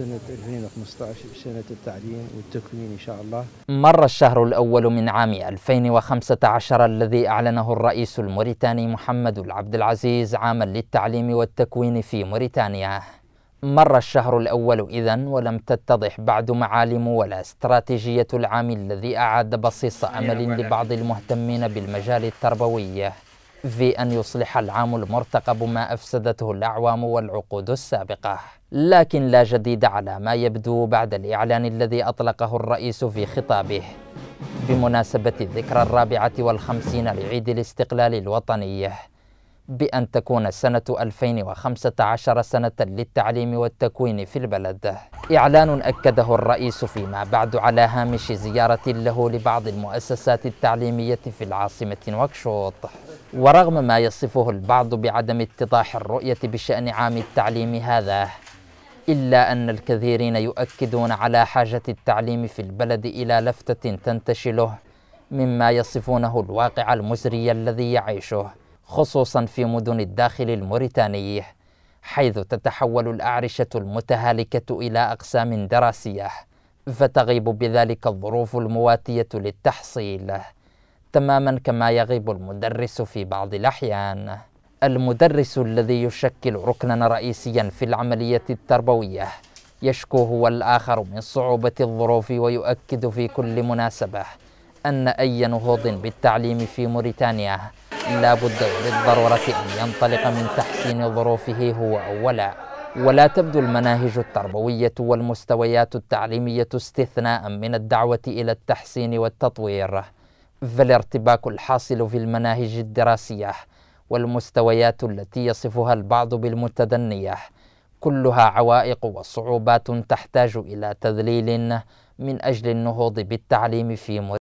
سنة 2015 سنة التعليم والتكوين إن شاء الله مر الشهر الأول من عام 2015 الذي أعلنه الرئيس الموريتاني محمد العبد العزيز عاما للتعليم والتكوين في موريتانيا مر الشهر الأول إذا ولم تتضح بعد معالم ولا استراتيجية العام الذي أعاد بصيص أمل لبعض المهتمين بالمجال التربوي في أن يصلح العام المرتقب ما أفسدته الأعوام والعقود السابقة لكن لا جديد على ما يبدو بعد الإعلان الذي أطلقه الرئيس في خطابه بمناسبة الذكرى الرابعة والخمسين لعيد الاستقلال الوطني بأن تكون سنة 2015 سنة للتعليم والتكوين في البلد إعلان أكده الرئيس فيما بعد على هامش زيارة له لبعض المؤسسات التعليمية في العاصمة نواكشوط ورغم ما يصفه البعض بعدم اتضاح الرؤية بشأن عام التعليم هذا إلا أن الكثيرين يؤكدون على حاجة التعليم في البلد إلى لفتة تنتشله مما يصفونه الواقع المزري الذي يعيشه خصوصا في مدن الداخل الموريتاني حيث تتحول الأعرشة المتهالكة إلى أقسام دراسية فتغيب بذلك الظروف المواتية للتحصيل تماما كما يغيب المدرس في بعض الأحيان المدرس الذي يشكل ركنا رئيسيا في العملية التربوية يشكو هو الآخر من صعوبة الظروف ويؤكد في كل مناسبة أن أي نهوض بالتعليم في موريتانيا لا بد للضرورة أن ينطلق من تحسين ظروفه هو أولا ولا تبدو المناهج التربوية والمستويات التعليمية استثناء من الدعوة إلى التحسين والتطوير فالارتباك الحاصل في المناهج الدراسية والمستويات التي يصفها البعض بالمتدنية كلها عوائق وصعوبات تحتاج إلى تذليل من أجل النهوض بالتعليم في